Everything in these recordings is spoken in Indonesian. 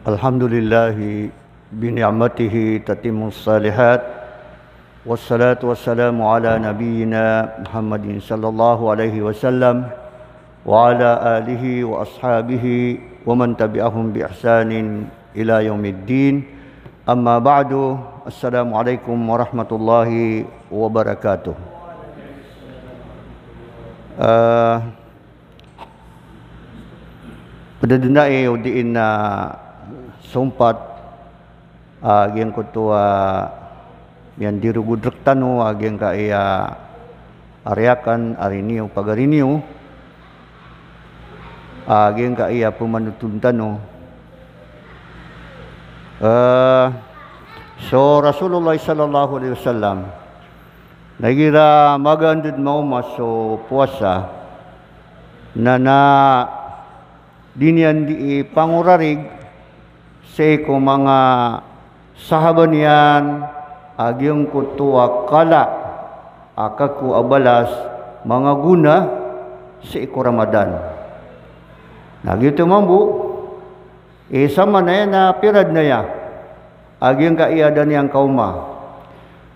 الحمد لله بنعمته تتم الصالحات والصلاة والسلام على نبينا محمد صلى الله عليه وسلم وعلى آله وأصحابه ومن تبعهم بإحسان إلى يوم الدين أما بعد السلام عليكم ورحمة الله وبركاته Pada denda eh udiin sumpat ageng ah, uh, ketua yang dirugudrek tanu ageng ah, ka iya areakan ariniu pagariniu agen ah, ka iya pumanutun tanu uh, so Rasulullah sallallahu alaihi wasallam nagira magandud mau maso puasa nana dinian di pangurarig say ko mga sahaban yan, agyong kutuwa kala, akaku abalas, mga guna, sa iko Ramadan. Nagito mambu, isa man na yan, napirad na ya, agyong kaiyadan niyang kauma.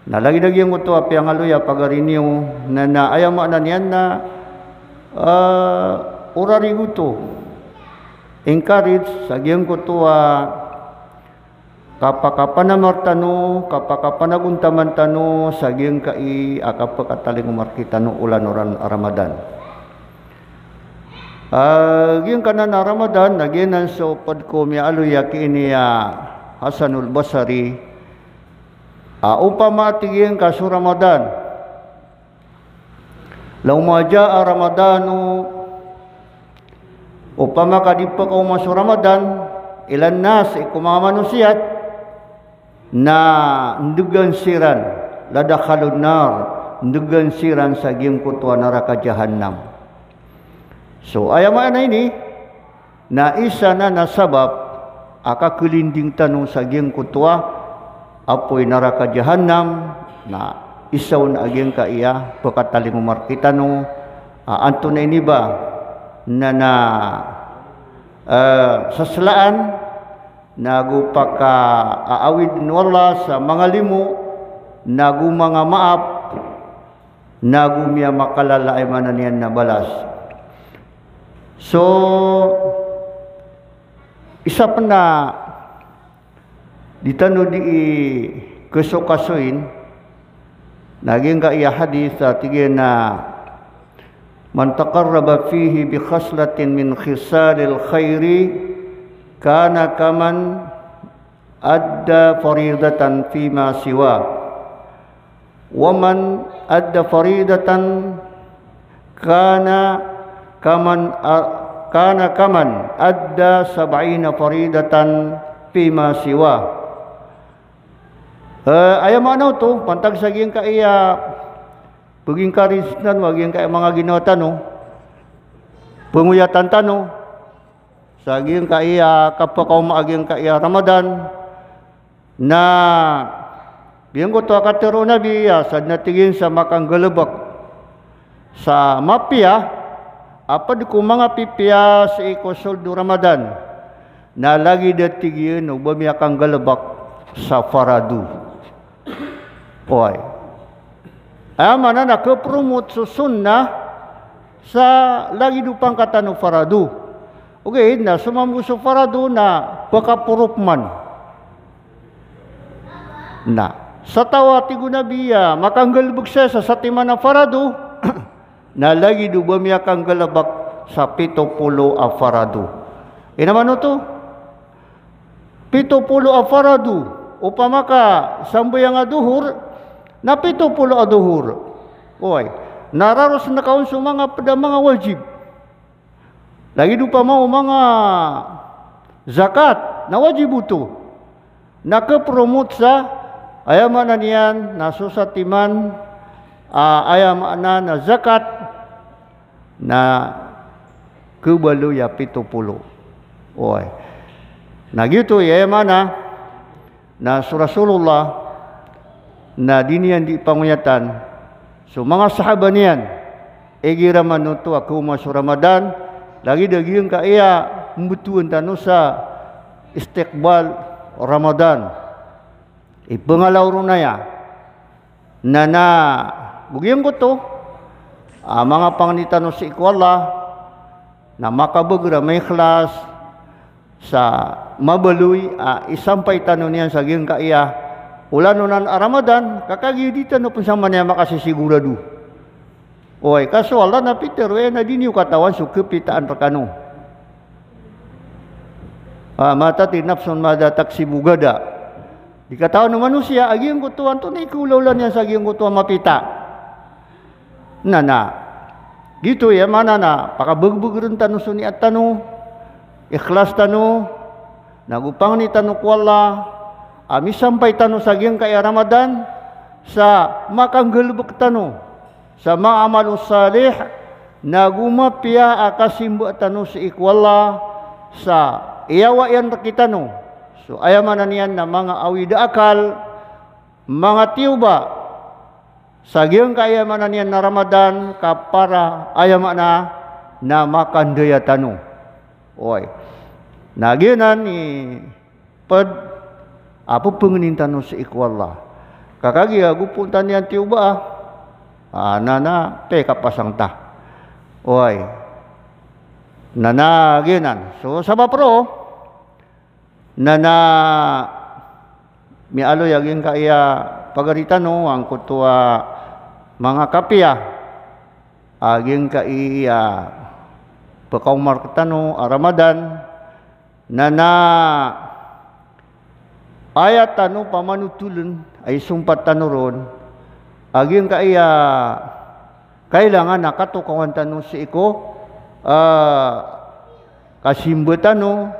Nalagi na yung kutuwa, piyangaluya, pagarinyo, na naayama na niyan na, uh, urari guto, encourage, sa gyong kutuwa, kapakapanamar kapakapanaguntaman tano saging kai akapakataling umarkita no ulan oran ramadan aging kanan na ramadan naginan so pad ko mi aluya kiniya Hasanul Basri uh, upama tigin ka so ramadan law maja ramadanu upama kadipa ka umaso ramadan ilan nas ikumama no na ndugan siran lada nar ndugan siran saging kutua neraka jahanam so ayam mana ini na isa na nasabab aka kelinding sa saging kutua apoy neraka jahannam na isaw na aging ka iya pagkataling umarkita no uh, ini ba na na uh, nagupaka aawid wala sa mga limo nagu mga maap nagu miya makalala ay mananian na balas so isa pa na ditano di kasukasuin Naging iya hadith sa ah, tigin na man taqarraba fihi bi khaslatin min khisalil khairi kana kaman adda faridatan ma siwa wa man adda faridatan kana kaman kana kaman adda sab'ina faridatan ma siwa Uh, ayah mana tu pantang saging ka iya paging karisnan waging ka mga ginawatan tanu. penguyatan tanong sa iya, aging kaiya kaum aging kaya Ramadan na biyang ko to akatero na biya sa natigin sa makang galubak sa mapia iya, apa di mga pipia iya sa ikosol do Ramadan na lagi datigin o bamiya kang galubak sa faradu ayam mana na kepromot sa sunnah sa lagi dupang katano faradu. Okay, na sa farado na pakapurupman. Na. Sa tawa ti gunabiya, makanggal buksesa sa na farado, na lagi do bamiya kang galabak sa pito pulo a farado. o to? Pito pulo a farado, upama ka sambuyang aduhur, na pito pulo aduhur. Okay. nararos na kaon sa mga, mga wajib lagi dupa mau mga zakat na ke ya nakapromote gitu sa ya, ayam niyan na susatiman uh, ayamanan na zakat na kebalu ya pitupulo. Oy. ya mana, na Rasulullah na dinian di pangunyatan So mga sahaba nian, egi ramanutu ako mas Ramadan, lagi dagiung iya, eh, ya? ah, ah, ka iya membutuhkan tanusa ah, istiqbal Ramadan ipengalaw ya. nana bugiyang ko to ah, mga no si Allah na makabagra may ikhlas sa mabelui ah, isampay tanunian niyan sa giyang kaiya ulan kakak Ramadan kakagi dito no pun sa manya makasisigurado Oi, kaso Allah na Peter, we na diniu katawan suku pitaan rakano. Ah, mata tinapson mada taksi bugada. Dikatawan nu manusia, agi ang kutuan tu ni kulaulan yang sagi ang kutuan mapita. Na na. Gitu ya mana na, pakabagbag rin tanu suni atanu. ikhlas tanong, nagupang ni tanu ko Allah, ami sampai tanu sagi agi ang kaya Ramadan, sa makanggalbak tanu sama amal salih naguma pia akasimbu tanu si ikwalla sa iyawa yan takitanu so ayamanan yan na mga awida akal mga tiuba sagyang kayamanan yan na ramadan kapara ayama na na makandaya tanu oy naginan ni pad apo pengenin tanu si ikwalla kakagiya gupuntan yan tiuba ah uh, nana te kapasangta oy nanaginan so sa bapro nana mi aloy aging kaya pagaritan no ang kutua mga kapya aging kaiya pakaw marketano aramadan ah, nana ayat tanu pamanutulun ay sumpat tanu ron Agin ka iya kailangan nakatukawan tanong si iko uh, kasimbutan no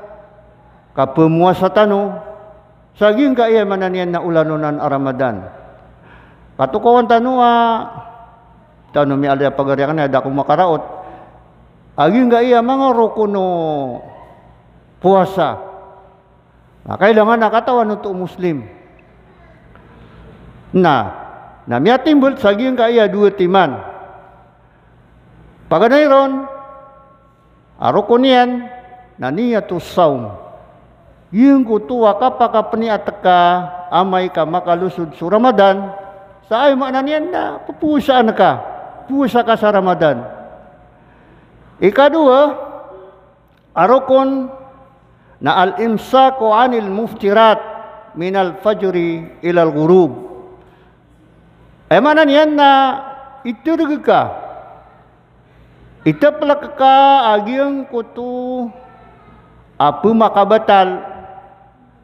kapemuasa tano saging iya mananiyan na ulanunan aramadan katukawan tano a uh, tano mi alya pagarian na dakong makaraot aging iya mga rukuno puasa na ah, kailangan nakatawan no to muslim na Namiatin bul saging kaya dua timan. Paganayron arukunian naniyatu saum. Yung kutuwa kapaka peniateka amay ka makalusod sa Ramadan. Sa ayo maananian na pupusaan ka. Pusa ka sa Ramadan. Ikadua, arukon na al-imsaku anil muftirat minal fajri ilal ghurub 에마나 니엔나 이뜨르그까 Itaplakaka agiang ko to apa makabatal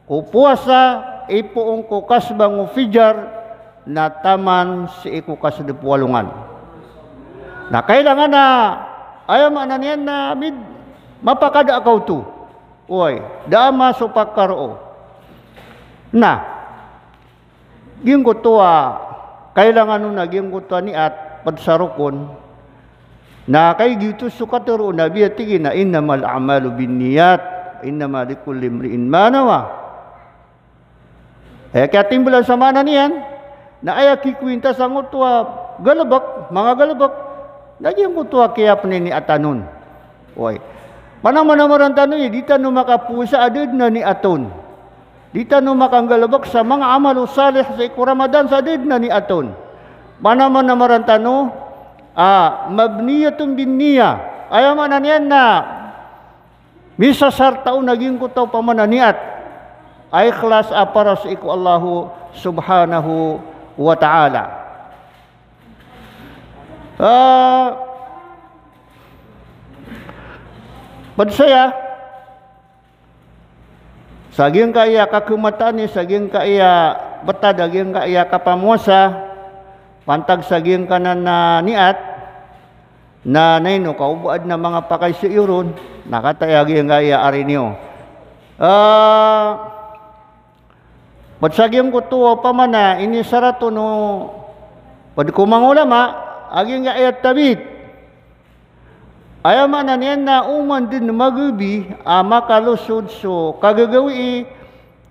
ko puasa ipoong ko kasbang fijar na taman si iko kasdepualungan. Na kailangan na ayaw mananian na mid mapakada akaw to. Uy, dama supakaroo. Oh. Na, yung ko kailangan nun naging kutuan ni at pagsarukon na kay gitu sukaturo na biya na innamal amalu bin niyat innamal likulli imri'in ma nawa eh kaya timbulan sa mana niyan na aya kikwinta sa ngutwa ah, galabak mga galabak naging ngutwa ah, kaya panini atanon oy manang manamaran tanong eh, dita no makapusa adud na ni aton Di tanong makanggalabak sa mga amal o salih sa ikuramadan sa did na ni aton. Manaman na marantano, ah, mabniyatong binniya. Ayaman na na Bisa sartao naging ko taw pamananiat. Ay klas para sa iku Allahu subhanahu wa ta'ala. Ah, uh, Pansaya, Saging kaya kakumatani, saging kaya bata, daging kaya kapamuasa, pantag saging ka na, na niat, na nino, kaubuad na mga pakay si pakaisiyuron, nakatayaging iya arinyo. Ah, uh, Pagsagim ko tuwa pa man na inisara to no, pag kumangulama, aging iya tabit, Ayaman na niyan na uman din magubi, ama kalusod so kagagawi,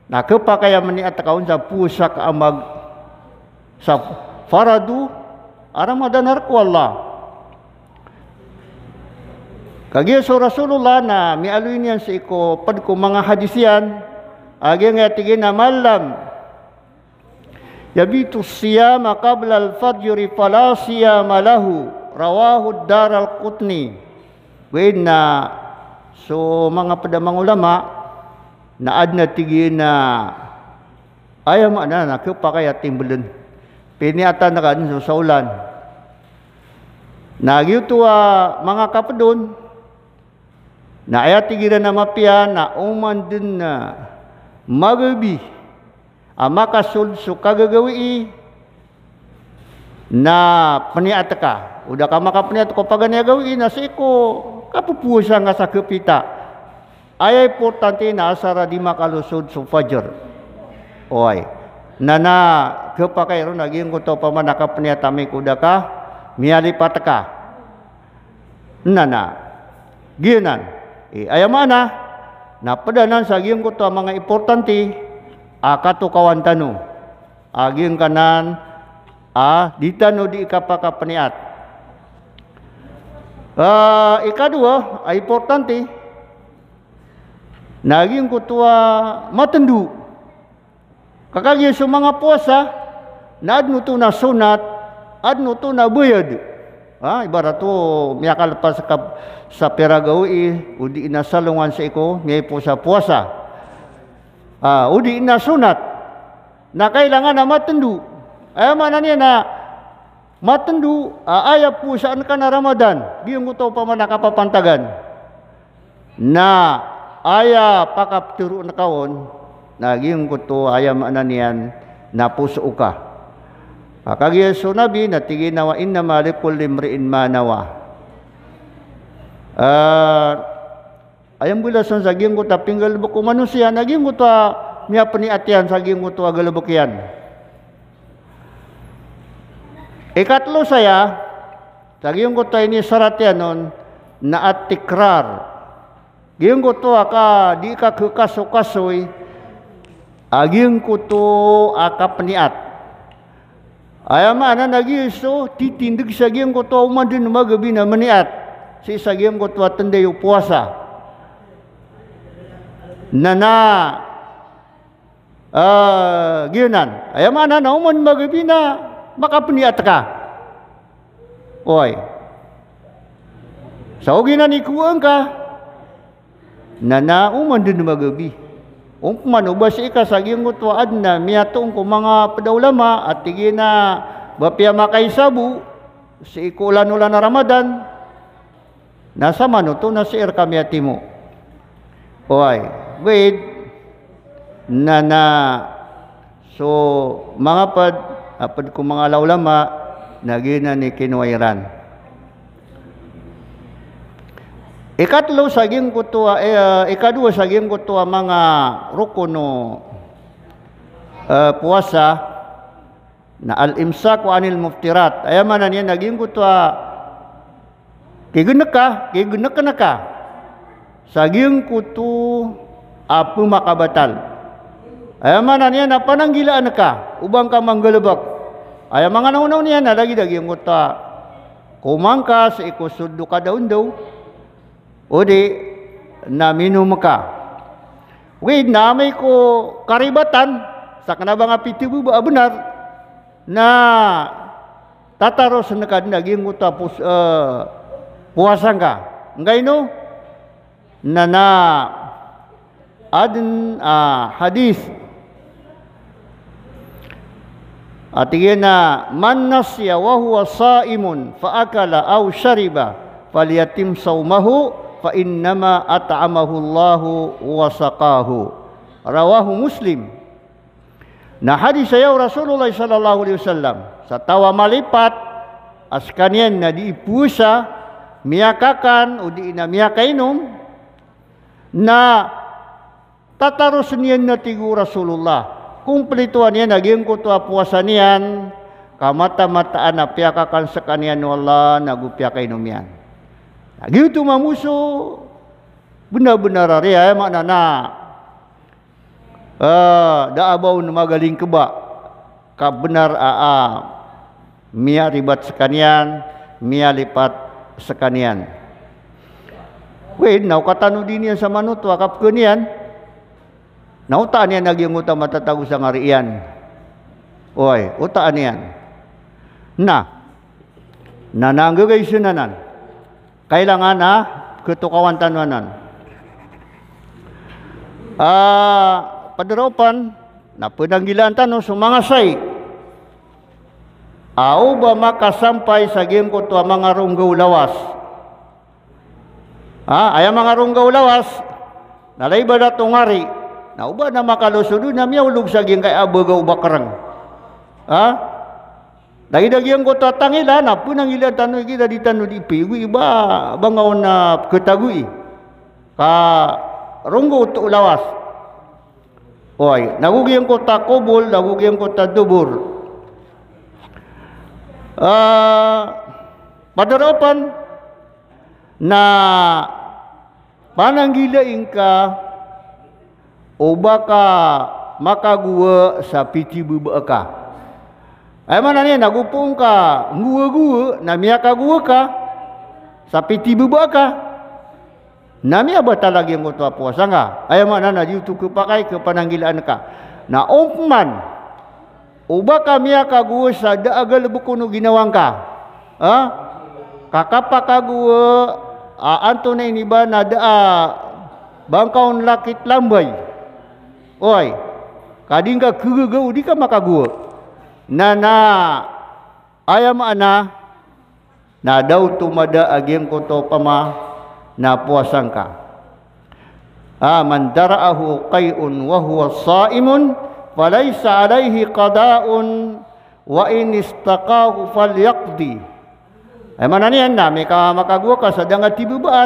nakapakayaman ni atakaon sa pusak amag sa faradu, aramadanar ko Allah. Kagaya so Rasulullah na mialoy niyan sa iko, pad ko mga hadisian, agay nga tigin na malam, yabitu siyama qabla al-fajri fala siyama lahu, rawahu dar al-qutni grade na so mga padamang ulama naad na tigi na ayaw mo na ano, nakyo pa kaya timbulan piniata na kan so, sa ulan nagyutuwa ah, mga kapadon na ayatigira na mapia na uman din na magabi ama kasulso kagagawi na paniata ka udah kama kapnya kopaganya gawi na siko Kapu nga sakeup kita ayay portante na asara di makalusud sa Oi, nana kepakairon naging ko to pamanakap niya tami kuda ka miyali pataka nana ginan e eh, mana? napadanan sa giyong kuto to mga importante akato kawan tanu aging kanan a ah, ditano di peniat. Uh, ikadua ay importante naging kutua matendu kakagi sa mga puasa na adno to na sunat adno to na buyad ah, ibarat miyakal pa sa, kap, sa peragawi udi inasalungan sa iko may po sa puasa ah, udi inasunat, na kailangan na matendu ayaw man na niya na Matundu, aayap po saan ka na Ramadan, biyong ko pa man nakapapantagan, na aya pakapturo na kaon, na giyong ko to ayam ananian, na puso ka. Kag Yesu Nabi, natigin nawa inna malikul limriin manawa. Uh, ah, ayam bulasan sa giyong ko tapinggal buko manusia, na giyong ko ta ah, miya paniatian sa ko to agalabok ah, Ikatlo saya, tagiyong ko tayo ni saratyanon na atikrar. Giyong ko to aka di ka kukaso-kasoy, agiyong ko to aka paniat. Ayam ana nagiso titindig sa giyong ko to uman magabi na maniat. Si sa giyong ko to atenday puasa. Nana uh, giyunan. Ayam ana na uman magabi na baka puniyat ka. Oy. Sa so, na ni kuwang ka, nanauman din magabi. Ung manubas ika sa gingutuad na miyatong ko mga padaulama at tigina na bapya makay sabu si ikulan ulan na Ramadan nasa manuto na si ir kami Oy, wait na na so mga pad apad ko mga lawlama, nagina ni kinuwairan. Ikatlo sa gingkutua, eh, ah, ikadua sa gingkutua mga rukuno uh, ah, puasa na al-imsak wa anil muftirat. Ayaman na niya naging kutua kigunak ka, kigunak ka na ka. Sa gingkutu apu makabatal. Ayah mana niya na panang na ka, ubang ka manggalabak. Aya mga unang niya anak lagi lagi ang uta. Kumangkas, ikusundo ka daw daw. O na minum ka. Wait, namai ko karibatan sa kanaba nga pitibo benar na tataros na lagi naging utapos uh, eh, puwasan ka. Ngay no? Na na Adin ah, hadis At yun na, man nasya wa huwa saimun faakala aw shariba falyatim saumahu fa innama at'amahu Allahu wa saqahu. Rawahu Muslim. Nah hadis saya Rasulullah sallallahu alaihi wasallam satawa malipat askanian na diipusa miyakakan udi na miyakainom na tatarus niyan na tigu Rasulullah kung pelituan niya naging kutua puasa niyan kamata-mataan na piyakakan sa kaniya ni Allah nagupiya kay numian lagi nah, ito mamuso benar-benar ria ya, ay makna na uh, eh, daabaw na magaling ka ba kabenar aa ah, ah. mia ribat sekanian mia lipat sekanian Wait, nau kata nu dini sama nutwa tua kap kenian. Nauta niya naging uta matatago sa ngariyan. Oy, utaan niyan. Na, nananggagay sunanan. Kailangan na kutukawan tanwanan. Ah, padaropan, na pinanggilan tanong sumangasay. Ao ba makasampay sa ko to mga runggaw lawas? Ha, ah, ay mga runggaw lawas, nalay ba na tungari? na uba na makalusudo na miya ulog sa gingkay abagaw bakarang ha Dagi-dagiang ko tatang ila na punang ila tanu kita di tanu di piwi iba bangaw na ketagui ka ronggo tu lawas Oy, nagugiang ko ta kubol, nagugiang ko ta dubur. Uh, padarapan na pananggila ingka ubaka maka gua sapiti bubaka ai eh, mana ni nak gupung ka gua gua na mia ka gua ka sapiti bubaka Nami apa tak lagi yang kau puasa nga? Ayam mana na jitu ke pakai ke pananggilan ka? Na umman uba kami akagu sada agal bukunu ginawang ka? kakak Kakapa kagu ah, antone ni ba ada bangkaun lakit lambai. Oi, kadinga kugu ge udi ka makaguo. Na na ayam ana na tu tumada ageng koto pama na puasangka. Ah, man dara'ahu qai'un wa huwa sha'imun falaysa alayhi qada'un wa in istaqahu falyaqdi. Eh, ni mananian meka may makaguo ka sa dangat adik puasa,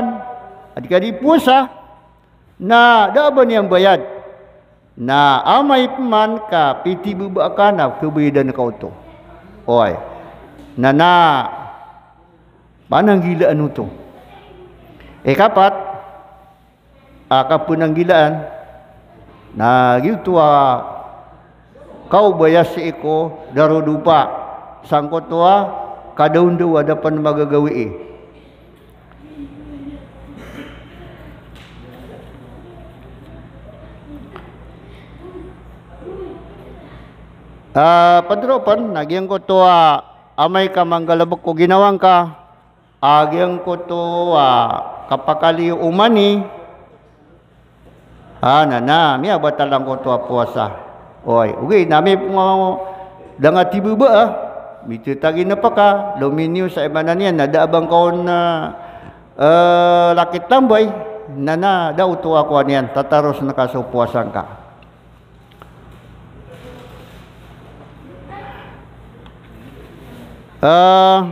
nah pusa na daaban yang bayad na amai man ka piti buba kebidan kau tu oi na na panang gila anu tu eh kapat aka ah, punang gilaan na gitu a ah. kau bayasi iko darudupa sangkotua ah. kadaundu ada pan magagawi eh. Ah, pan naging ko to ah, amay ka manggalabok ko ginawang ka. Agyang ko to ah, kapakali umani. Ah, na na, miya batalang ko to puasa. Oy, ugay, nami mo danga tibu ba ah. Mito tagi na pa ka, luminyo sa ibanan nadaabang ko na uh, lakit tambay, na na, daw to ako niyan, tataros na puasan ka. Uh,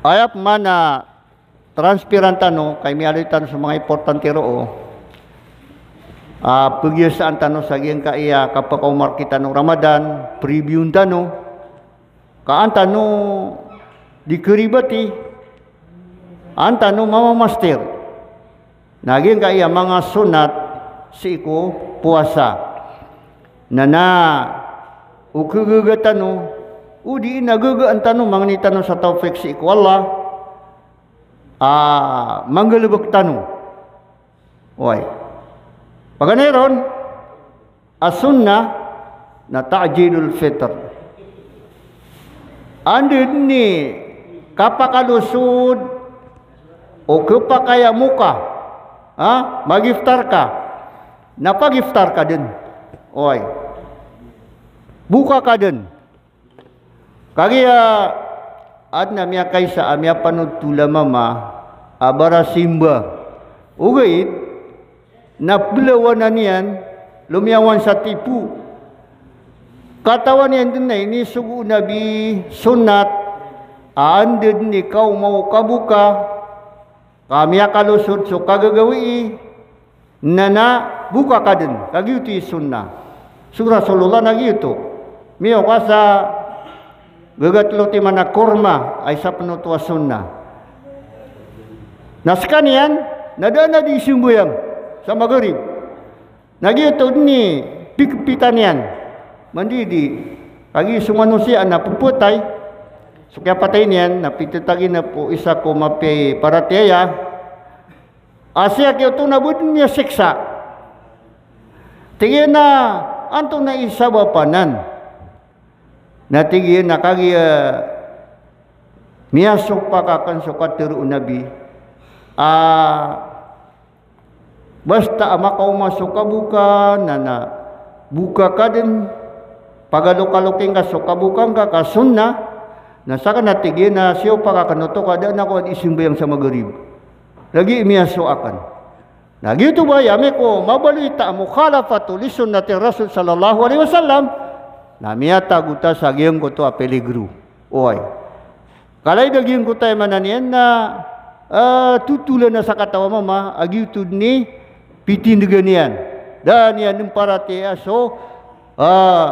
ayap man na uh, transparent ano, kay may alitan sa mga importante roo, oh. uh, ah, pagyos sa antano sa giyang kaiya kapag umarkita no Ramadan, preview tano, kaanta no, di kuribati, eh. anta no mamamaster, naging kaiya mga sunat, siko, puasa, na na tanu udi naguga antanu mangnitanu sa taufik si ku Allah ah manggelubuk tanu oi paganeron as-sunnah na ta'jilul fitr andin ni kapakalusud o kapakaya muka ha magiftar ka napagiftar ka din oi buka kaden kariya adna mia kaisa amia panutu mama abara simba urit na pula wananian lumiawan satipu katawan yang dina ini sugu nabi sunat anda ni kau mau kabuka kami akan usut suka gegawi nana buka kaden lagi uti sunnah surah sallallahu lagi itu Mio kasa gagatlo ti mana kurma ay sa penutuasun na. Naskan yan, nadana di sumbuyang sa maguri. Nagyutod gitu, ni pikpitan yan. Mandidi, agi sumanusia na puputay. So kaya patay niyan, napititagi na po isa ko mapi Asia Asya kaya ito nabud niya siksa. Tingin na, anto na isa wapanan natigi nakagiya eh, Mia sukpa kakan teru nabi a ah, basta ama kau masuk buka nana buka kadin pagalukaluking ka suka bukan ka kasunna nasaka natigi na siyo pakakanuto ada, na ko bayang sa magarib lagi miya suakan Nah gitu ba yami ko mabalita mukhalafatul sunnati Rasul sallallahu alaihi wasallam Nah, mia tak guta sagiang kutu a peligru. Oi. Kalai daging kota yang mana ni enna uh, eh, tutulah nasa kata mama agi tu ni piti deganian dan ia nemparate aso ya, uh, eh,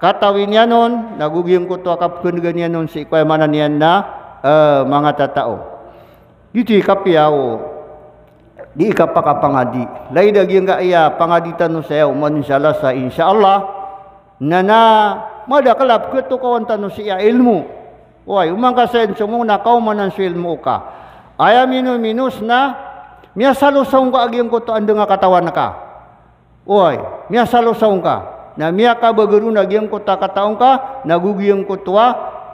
kata winianon nagu giang kota akap ken deganianon si kau mana ni enna uh, eh, mangata tau. Jadi kapiau ya, di kapak kapangadi. Lai daging enggak iya pangaditan tu saya umat insyaallah sa insyaallah. Insya nana madakalap ko ang tanong siya ilmu woi, umang na kao nakau manan ilmu ka ayaminu minus na miya salusaw ka agyang kuto ando nga katawan ka way miya salusaw ka na miya ka baguru nagyang kuta kataon ka nagugiyang ha,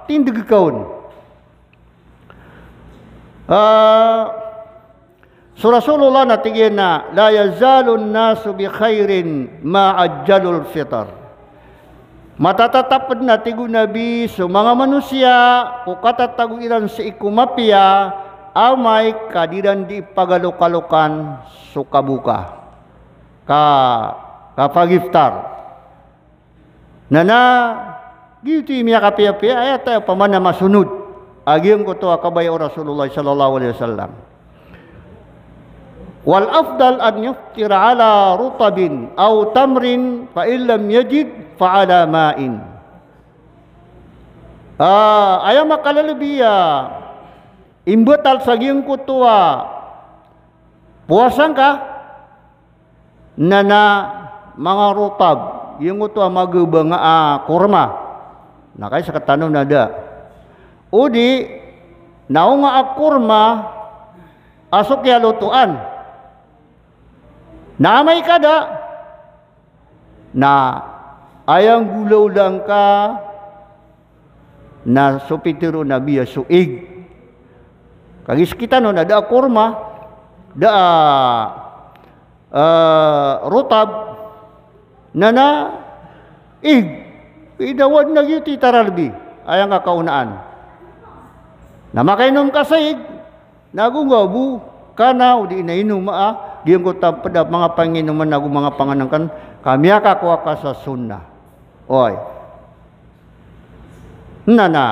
tindig kaon ah uh, So Rasulullah na la yazalun nasu bi khairin ma ajjalul fitar. Matatatapad na tigo nabi sa mga manusia o katataguilan sa ikumapia amay kadiran di pagalukalukan sukabuka ka kapagiftar na na gito yung mga pia, ay ya, tayo paman na masunod agiyong ko to akabay o Rasulullah sallallahu alaihi wasallam wal afdal an yuftira ala rutabin au tamrin fa illam yajid فعلى main, ah aya makalalabiya imbetal saging kutua puasang ka nana mga rutab yung kutua maguba nga ah, kurma nakay sa katanong nada udi nao nga a kurma asok ya lutuan naamay kada na Ayang gulaw lang ka na supitiro na biya suig. Kagis kita no, na da kurma, da uh, ah, rotab, na na ig. Pidawad na yuti tararbi. Ayang kakaunaan. Namakainom ka sa ig. Nagungabu ka na o di inainom maa. Ah. Diyan ko tapada mga panginuman na mga kan, Kami akakuha ka sa sunnah. Oy. Nana.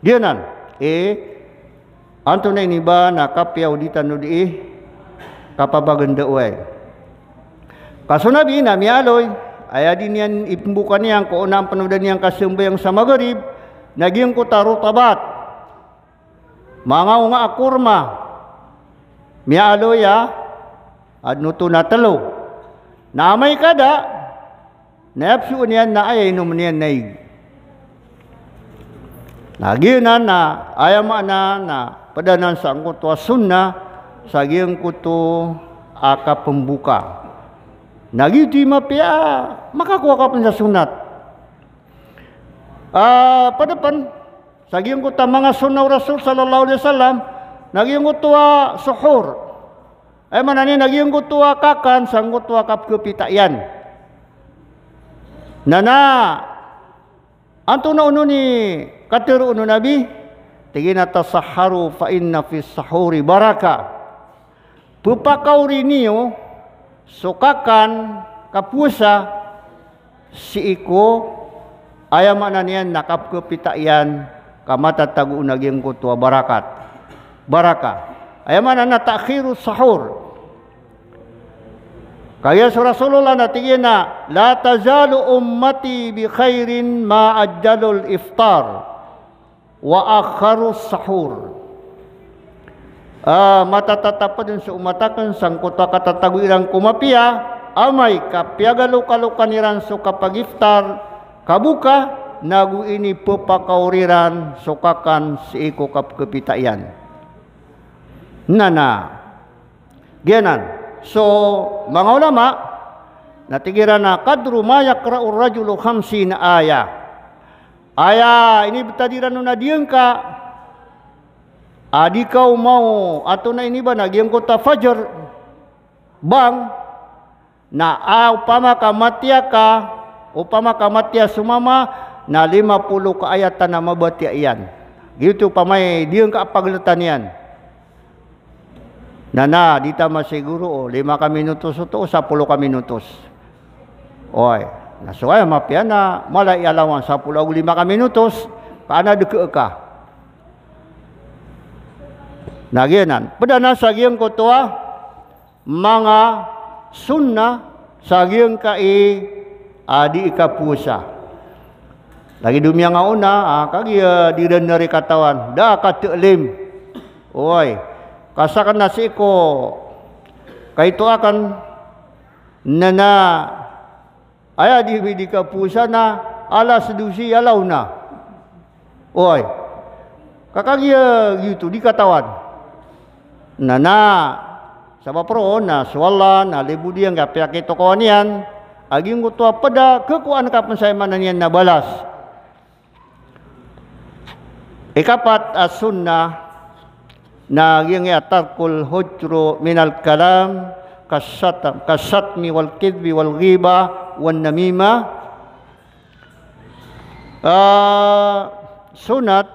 Giyanan. E anto na iniba na kapyaw ditan no di kapabaganda oy. Kasunabi na mialoy aya din yan ipimbukan niyan ko unang panudan niyang kasimbayang sa magarib naging ko tabat mga nga akurma mialoy ya ah. adno to natalo namay kada nafsu niyan na ayainom niyan nai. Lagi na na ayam na na padanan sa kuto sunna sagyang kuto aka pembuka. Nagi ti mapia makakuha ka sa sunat. Ah, uh, pan sagyang kutu mangas sunaw Rasul sallallahu alaihi wasallam naging kutua suhur. Ay manani naging kutua kakan sang kutua kapkupitayan nana antu na ununi katir unu nabi tigina tasaharu fa inna fi sahuri baraka pupakau rinio sukakan kapusa si iko ayam ananian nakap ke pitayan kamata tagu unagim ko tua barakat baraka ayam anana takhiru sahur Kaya Rasulullah na La tazalu ummati bi khairin ma ajjalul iftar wa akharu sahur. Ah, matatatapad sa umatakan sangkota katataguirang kumapia amay kapiagalukalukan iran so kapag iftar, kabuka, nagu ini pepakauriran sokakan si iko kapkepitayan. Nana, genan, So, mga ulama, natigira na kadru mayak raur rajulu khamsina aya. Aya, ini betadira nuna dieng ka. Adi kau mau atau na ini ba nagiyang kota fajar bang na a upama ka ka upama ka sumama na 50 ka ayatan na mabati iyan. Gitu pamay diengka ka paglatan Nana, dita man siguro, oh, lima ka minutos to, sapulo ka minutos. Oy, nasuway mapiyan na, malay alawang sapulo lima ka minutos, paana duke ka. Nagianan. Pada na sa giyang ko mga sunna sa ka i adi ikapusa. Lagi dumiang nga una, ah, kagi direnari katawan, da ka teklim. Oy, kasakan si ko to akan nana aya di di pusa na ala sedusi alau na oi iya, ye gitu di katawan nana sama pro na swalla na libudi yang gak pihak itu konian aging kutua peda kekuan kapan saya mananian na balas ikapat as sunnah naging kul hujro minal kalam kasat kasatmi wal kidbi wal ghiba wan namima uh, sunat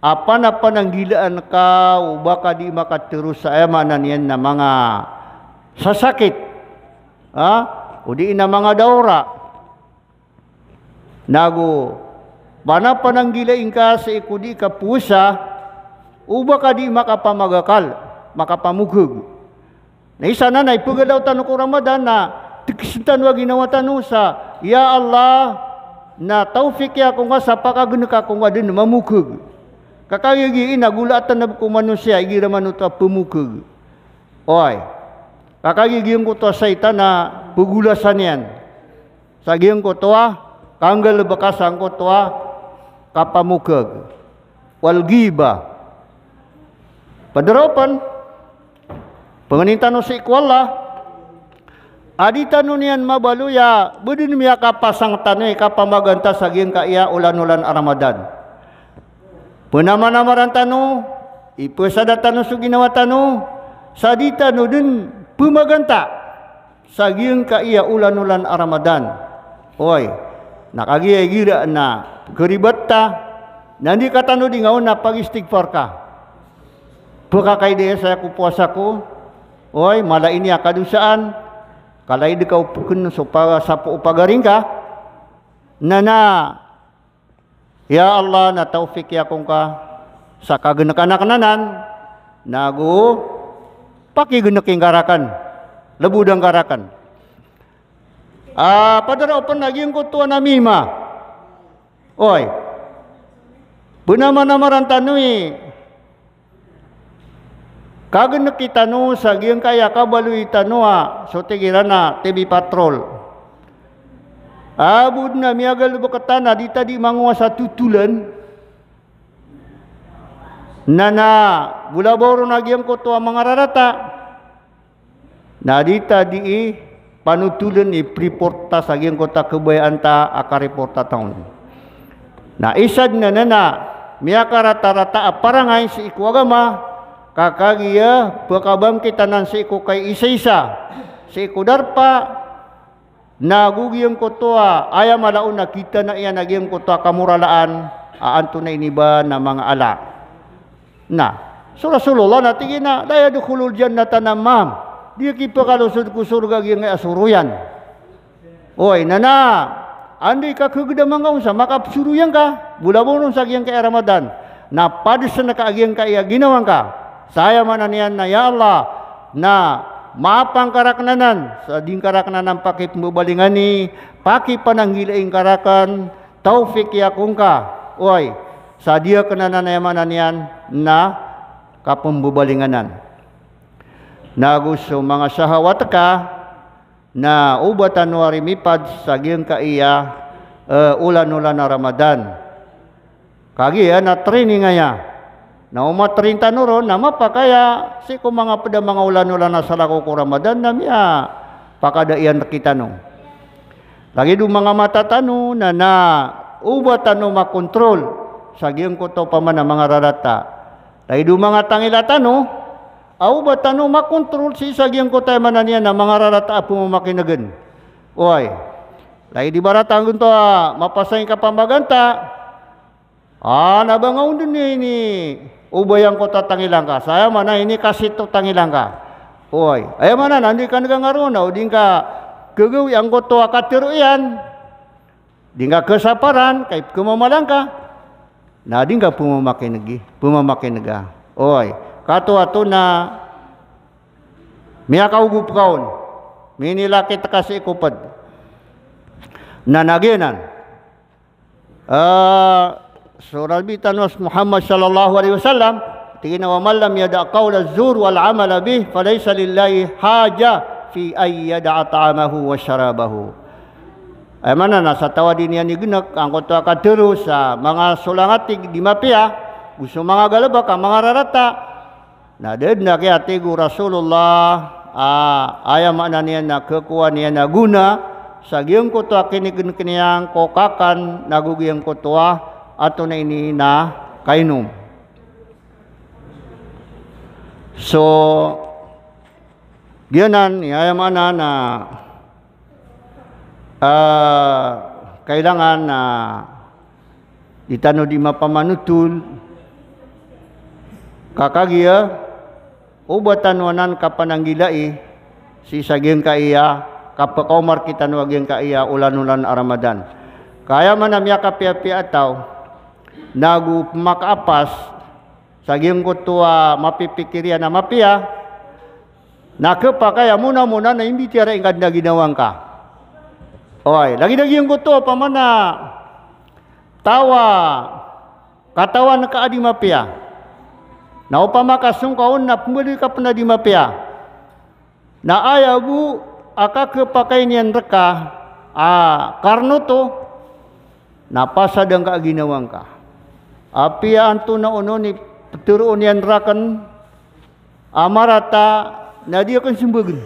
apa na pananggilaan ka o baka di makatirus sa emanan yan na mga sasakit ha? Ah, o di na mga daura nago bana pananggilain ka sa ikudi ka pusa uba kadi makapamagakal makapamugug na isa na nay pagadaw tanong ko Ramadan na tikisintan wa ginawatan sa ya Allah na taufik ya kung nga sa pakagunak kung nga din mamukug kakayagi inagulatan na kumanusya igiraman uta pumukug oy kakayagi ko to na pugulasan yan sa giyong ko to kanggal bakasang ko to kapamukug wal Padaropan, pengenita usik wala, Adita nunian mabaluya budin miya kapasang tanai tanay saging ka iya ulan-ulan aramadan. Penama nama tanu ipu tanu suginawa tanu sadita no pumaganta saging ka iya ulan-ulan aramadan. Oy, nakagiyay gira na keribata nandi katano di ngaon na pagistigfar ka kay de sa ku puasa ku. Oy, mala ini akadusaan. Kala ini kau pukun supaya sapu upagaring ka. Nana. Ya Allah na taufik ya kong ka sa kagenak-anak nanan nago pakigenak garakan lebudang garakan ah padara open lagi ko tua namima oy bunama nama rantanui. Kaganak itanu sa giyang kaya kabalu itanua so tigirana tibi patrol. Abud na miagal bukatana di tadi manguwa sa tutulan. Nana bulaboro na giyang ko to mga rarata. Na di tadi i panutulan i priporta sa giyang kota kebayaan ta akareporta taon. Na isad na nana miya rata aparangay si ikwagama kakak ia bekabang kita nansi ku kai isa-isa si ku darpa nagugiyam ko toa ayam alauna kita na iya nagiyam ko toa kamuralaan aanto na iniba na mga ala na so Rasulullah na tingina daya dukulul jannata na ma'am di kipa kalusod ko surga giyang asuruyan oy nana andi ka kagdamang ka unsa makapsuruyang ka bulabunong sa giyang kay Ramadan na padis na kaagyang ka iya ginawang ka saya na ya Allah na maapang karaknanan sa ding karaknanan paki pembalingani paki pananggilaing karakan taufik ya kungka oi sa dia kenanan na yan na kapumbubalinganan na gusto mga sahawat ka na ubatan wari mipad sa giyang kaiya uh, eh, ulan-ulan na Ramadan kagi ya na training ngayon Nauma 30 nuro, nama pa kaya si ko mga pada mga ulan-ulan na salako ko Ramadan na miya pakadaian kita no. Lagi do mga matatano na na uba tano makontrol sa giyong ko to pa man mga rarata. Lagi do mga tangilatano Aw ba tano makontrol si sagyang ko tayo mananian na mga rarata po mamakinagan. Uy, lagi di barata ang gunto ah, ka pamaganta, Ah, nabangaw dun eh, ini. Ubayang kota tangilangka. Saya mana ini kasih to tangilangka. Oi, ay mana nandi kan ka ngaruna nah, na din ka kegewi ang koto akatiruyan. Din ka kasaparan kay kumamalang ka. Na din ka pumamakinaga. Pumamakinaga. Oy, kato ato na miya ugup kaon. Minilakit kasi ikupad. Na naginan. Ah, Surah al Nus Muhammad Shallallahu alaihi wasallam Tina wa malam lam yada zur wal amal bih falaysa lillahi haja fi ay yada'a ta'amahu wa syarabahu. Emana eh, sa tawa dinian digenek anggota sa mga sulangati di mapia gusto mga ka mga rarata na dedna kaya tigu Rasulullah ah, aya ni na kekuan ni na guna sagiyong kini kinikin kiniyang kokakan nagugiyang kutua ato na ini na kainom. So, gyanan ya na na uh, kailangan na uh, itano di mapamanutul kakagiya ubatan wanan eh si saging kaiya kapakaumar kita nuaging kaiya ulan-ulan aramadan kaya man namya kapiapi ataw nagu makapas saging ko tua mapipikirian na mapia ya. nah, ya, na nakapakaya muna muna na hindi tiyara ingkad na ginawang ka Oi, lagi lagi yung kuto pamana tawa katawan ya. na adi mapia na ka kaon na pumuli ka na di mapia na ayabu akakapakay niyan reka ah, karno to dang ka ginawang ka api antuna ni peturu unian raken amarata na dia kan sembugin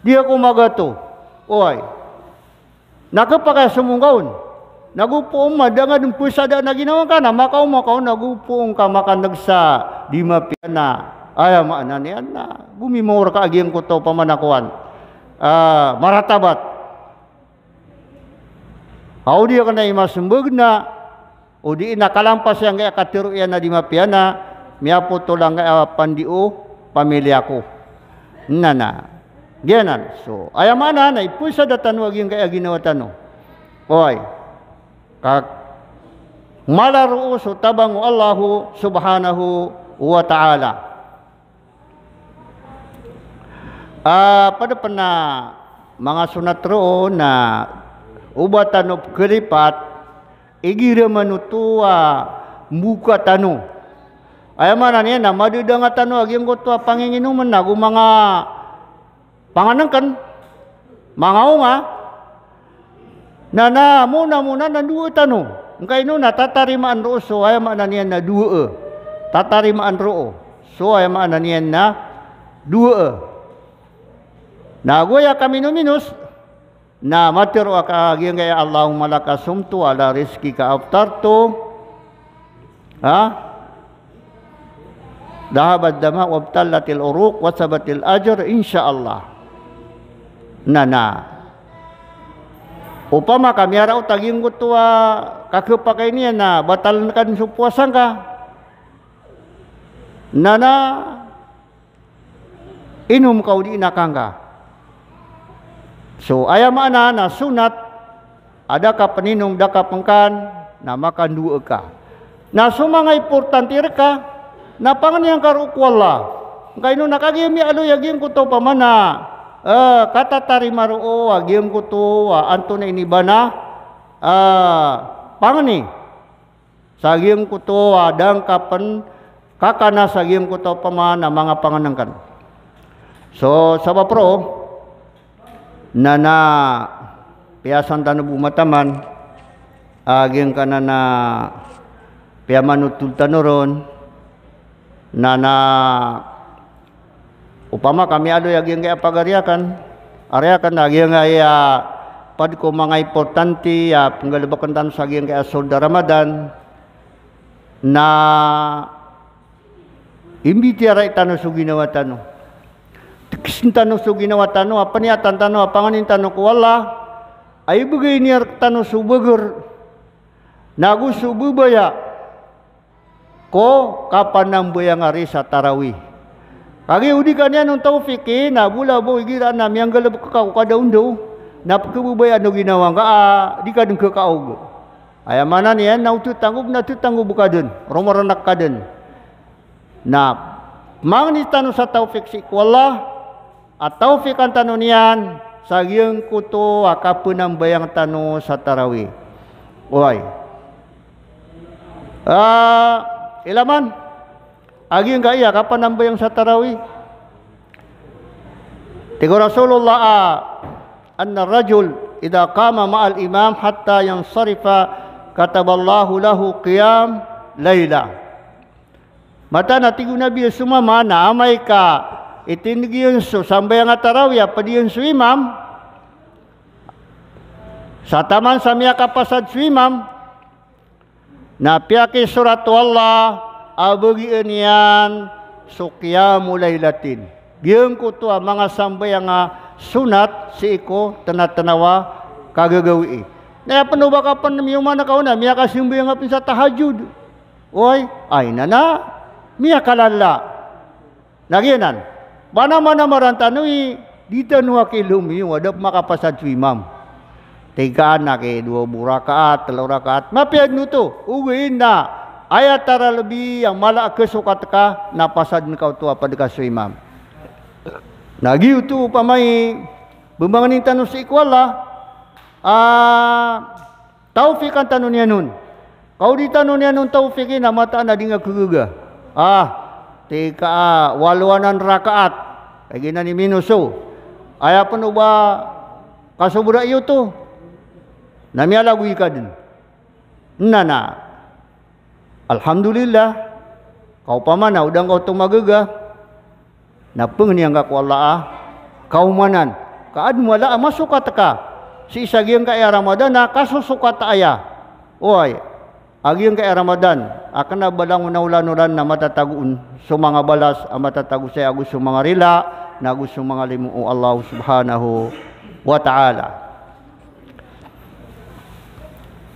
dia ko magato oy nakapaka sumungaon nagupuong madanga ng pusada na ginawa ka na makaw makaw ung ka makan nagsa di mapiana ay maana niyan na gumimor ka agiyang ko to pamanakuan uh, ah, maratabat Hau dia kena imas sembugna O di nakalampas yang kaya katiro yan na di mapiana, miapo to lang uh, pandiu pamilya ko. Nana. Ganan. So, ayamana na ipusa datan wag yung kaya ginawa tano. Oy. Kak malaro so tabang Allahu subhanahu wa ta'ala. Uh, pada pernah mga sunat roon na ubatan of kalipat egira tua muka tanu mana ni? nama di danga tanu agi gotua panginginuman nagu panganan kan? Mangau nga nana muna muna na dua tanu ini nata tarima anro so aya mananya na duo tatarimaan anro so aya mananya Nah, duo ya kami nu minus na matir wa kaagiyang kaya Allahumma lakasumtu ala rizki ka aftartu ha dahabad dama wabtallatil uruk wasabatil ajar insyaallah na na upama kami harap taging kutuwa kakupakai ini na batalkan supuasan ka na na inum kau di inakangka So ayam mana na sunat adakah peninung daka pengkan makan dua ka. Na sumanga important na pangan yang karu kuala. Kainu nakagimi alu yagim kuto pamana. Eh kata maru o oh, agim ah, kuto ah, antuna ini bana. Eh, ni. sa Sagim kuto adang ah, kapen kakana sagim kuto pamana mga panganangkan. So sabapro nana piasan bu mataman ageng kana na piamanutul tanoron nana upama kami ado ya ageng kaya pagariakan areakan ageng kaya pad ko mga importante ya, ya penggalibakan tan sa ageng kaya solda ramadan na imbitiara tanu suginawa tanu sintanong sugi na watano apa niya tantano apangan intano ko wala ay bagay niya tano subagur nagu sububaya ko kapanang bayang ari sa tarawih kagi udi kanya nung taufik eh, nabula bula bo na miyang galab kada undo na pagkububaya no ginawang ka ah, di ka dun kakaugo ayamanan yan na ututangub na tutangub ka dun romaranak ka dun na Mang ni tanong sa taufik si Allah atau taufik ang tanunian, sagyeng kuto akapunang bayang tanu satarawi, tarawi. Uy. Ah, uh, ilaman. Agyeng gaya kapan ang bayang sa tarawi. Tigo Rasulullah ah, anna rajul idha qama ma'al imam hatta yang sarifa kataballahu lahu qiyam layla. Mata nanti Nabi semua na amay iti nigiyunso sambayang atarawya padiyunso imam sa taman sa miya kapasad su imam na piyaki surat Allah abugian yan sukya mulay latin giyong ko to mga sambayang sunat si iko tanatanawa kagagawi na ya panubakapan na miyuma na kauna miya kasimbayang apin sa tahajud oy ay na na miya kalala Nagiyanan. Mana-mana marantano i ditanwa kay lumi wadap makapasad su imam. Tiga na kay dua burakaat, telo rakaat. Mapiag nuto, uwiin na. Ayat tara lebih yang mala kesukat ka napasad ni kau tua pada kasu imam. Nagi utu pamai bumbanganin tanu si ikwala. Ah, taufik ang tanong Kau di tanong niya nun taufik na mata na dinga kuguga. Ah, tika waluanan rakaat lagi nani minusu ayah pun uba kasubura iyo nami ala ka din nana alhamdulillah kau pamana udang kau tumagaga na pengniyang ka kuala ah, kau manan kaad muala ah masuk kataka si isagyang ka ay ya ramadana ayah aya oy Agiyang kay Ramadan, akan na balang unaulan-ulan na matatagun sa mga balas, ang matatagusay agus sa mga rila, na agus sa mga limu o Allah subhanahu wa ta'ala.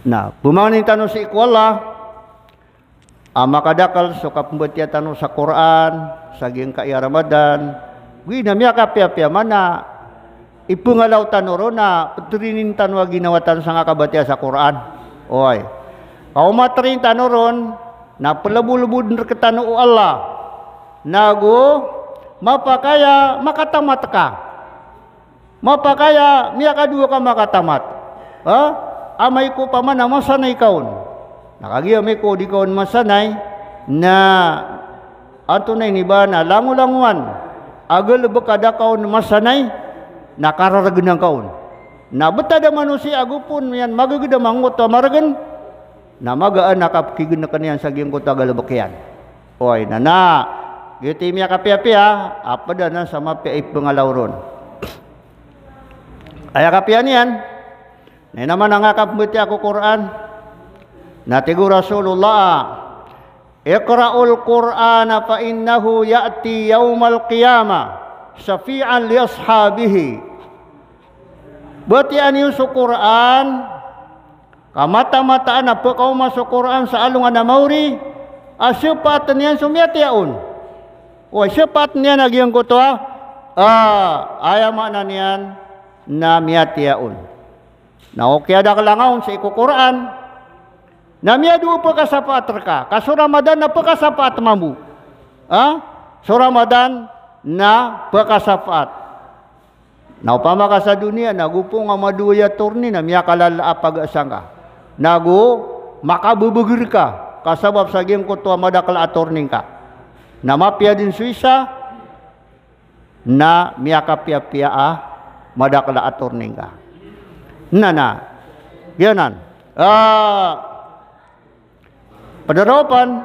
Na, pumanin tanong si Ikwala, ang makadakal so kapumbatya tanong sa Quran, sa giyang kay Ramadan, ginamya ka piyapya mana, ipungalaw tanoro na, patrinin tanwa ginawatan sa nga kabatya sa Quran. Oy, Kau materi tanoron, na pelebu-lebu nerketanu Allah. Nagu mapakaya makatamat ka. Mapakaya miyaka duwa ka makatamat. Ha? Amay ko pa man masanay kaon. Nakagiyamay ko di kaon masanay na ato na iniba na langulanguan agal bekada kaon masanay nakararag ng kaon. Na betada manusia agupun yan magagada mangot maragan namagaan kanyang sa kota galabakyan oy nana giti miya kapia-pia apa dana sama piay pengalauron aya kapya niyan, na naman ang ako Quran natigo Rasulullah Iqra'ul Quran fa innahu ya'ti yawmal qiyamah syafi'an li ashabihi. Berarti anius Quran kamata ah, mata na po kau masuk Quran sa anda mauri, asyupat niyan sumiyatiyaon. O asyupat niyan nagyang kutwa, ah, ah ayam mana nian na miyatiyaon. Na okay ada kalangaon sa iku Quran, na miyadu po ka sa patrka, Ramadan na po ka Ah, so Ramadan na pakasapat. Naupama ka sa dunia, nagupo nga maduya turni na miya gak sangka nagu maka bubugir ka kasabab saging ko tua madakal atorning ka na mapia din Suisa na miaka pia pia a madakal atorning ka na na yanan ah penerapan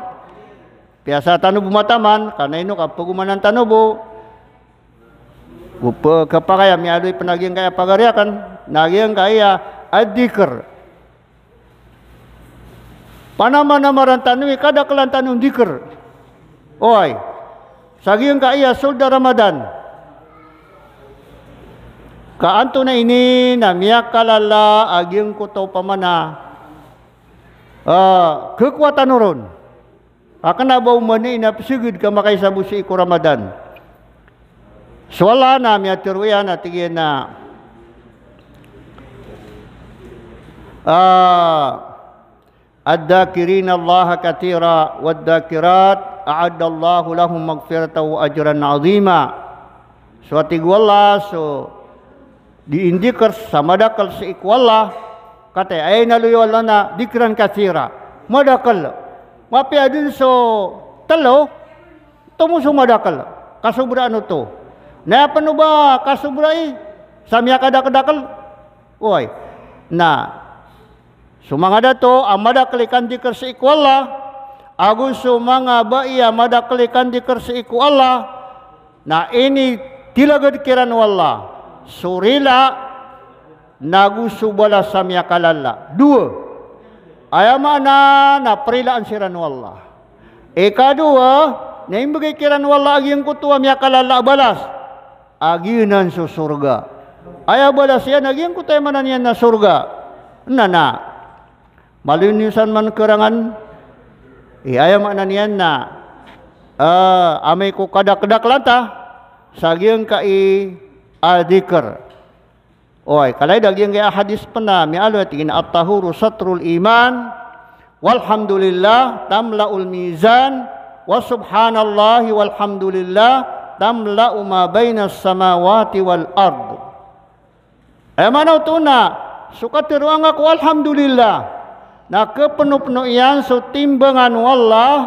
biasa tanubu mataman karena ini kapagumanan tanubu Gupa kapakaya miadoy panaging kaya kan nagiang kaya adiker Panama-nama tanwi kada kelantanun diker, Oi. Sagiung ka iya sulda Ramadan. Ka anto na ini na miya kalala agyung kuto pamana. Uh, kekuatan urun Akan ah, abau mani inapsigid ka makaisabu si iku Ramadan. Swala na miya na tigyan na. Ah, uh, الذاكرين الله كثيرا والذاكرات أعد الله لهم مغفرة وأجرا عظيما Suatu Allah so diindikar sama dakal seikwallah kata ayna lu yolana dikran kathira madakal mapi ya, adin so telo tumu so madakal kasubra anu to na panuba kasubrai samia kada kadakal oi na Sumangada to amada kelikan dikersi iku Allah. Agus sumanga ba iya amada kelikan dikersi iku Allah. Nah ini tilagad kiran wallah. Surila nagu subala kalalla. Dua. Aya mana na perilaan siran wallah. Eka dua, na imbe kiran wallah agi yang kutua kalalla balas. Agi nan su surga. Aya balas yan agi yang kutua manan na surga. Nana malinisan man kerangan iya mak nanian na uh, eh, amay ko kadak-kadak lata sagyang ka i adikar oy kalay dagyang kaya hadis pena mi alo tingin at tahuru satrul iman walhamdulillah tamlaul mizan wa subhanallahi walhamdulillah tamla'u ma bainas samawati wal ard ay manaw tuna sukat tiruang ako alhamdulillah na penuh ian so timbangan wallah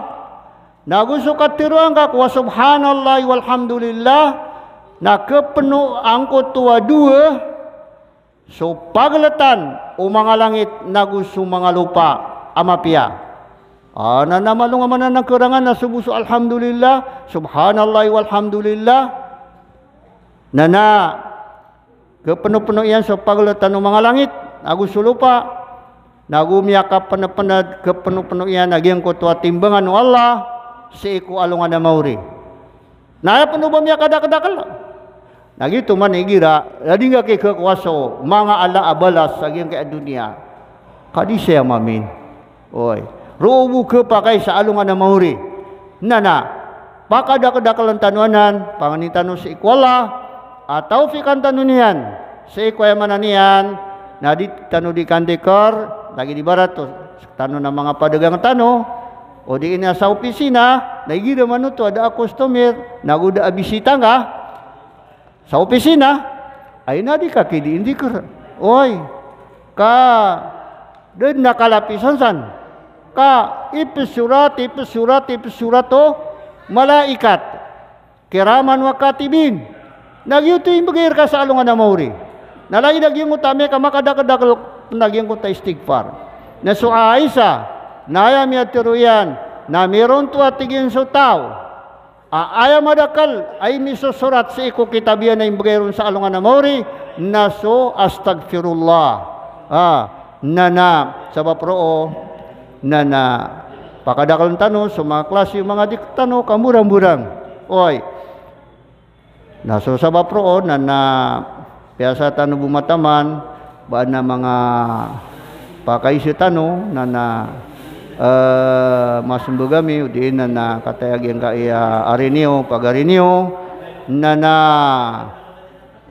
na gusto katiruang kak wa subhanallah walhamdulillah na penuh angko tua dua so pagletan o mga langit na gusto mga lupa amapia Ah, na namalunga man na kurangan na subuso alhamdulillah, subhanallah walhamdulillah. Na na penuh-penuh sa so o mga langit, agus sulupa, nagumya ka panapanad kapanupanuyan naging ko tua timbangan o Allah si iku alungan na mauri naya panubam ya kadakadakal nagito man igira ladi nga kay kakwaso mga ala abalas saging kay dunia kadi siya mamin oy ruubu ka pa kay sa alungan na mauri nana pakadakadakal ang tanuanan panganitano si ikwala atau fikan tanunian si ikwaya mananian na di tanu di kandekor lagi di to oh. tano na mga padagang tano o di ina sa opisina naigira man to ada customer naguda abisita nga sa opisina ay na di ka kidi indi ka oy ka dun nakalapisan san ka ipisurat ipisurat ipisurat to oh, malaikat kiraman wakatibin nagyuto yung bagayar ka sa alungan na mauri nalagi nagyungo tame ka makadakadaklok naging ko ta istighfar. Na so aisa, naya ya tiruyan, na meron to atigin so tao. Aaya madakal, ay misusurat sa iko kitabian na imbreron sa alungan na mori, na so astagfirullah. Ah, nana, roo, na na, Pakadakal tano, sa mga klase yung mga diktano, kamurang-murang. Oy, na so naso roo, na na, Piyasa tanong bumataman, ba na mga pakaisutan no oh, na na uh, ah, masumbugami diin na katayag yung kaya uh, arinio pag na na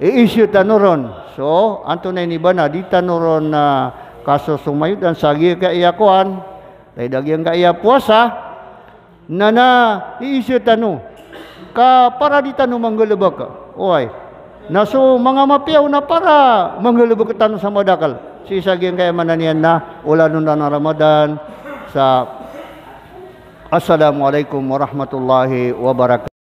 i-issue tanuron so anto na iniba na di tanuron na kaso sumayod ang sagi kaya kuan tay dagyang kaya puasa na na i tanu ka para di tanu manggulubak oy na so mga mapiyaw na para manglulubukutan sa madakal. Sisagyan kaya mananian na ulan nun na Ramadan sa Assalamualaikum warahmatullahi wabarakatuh.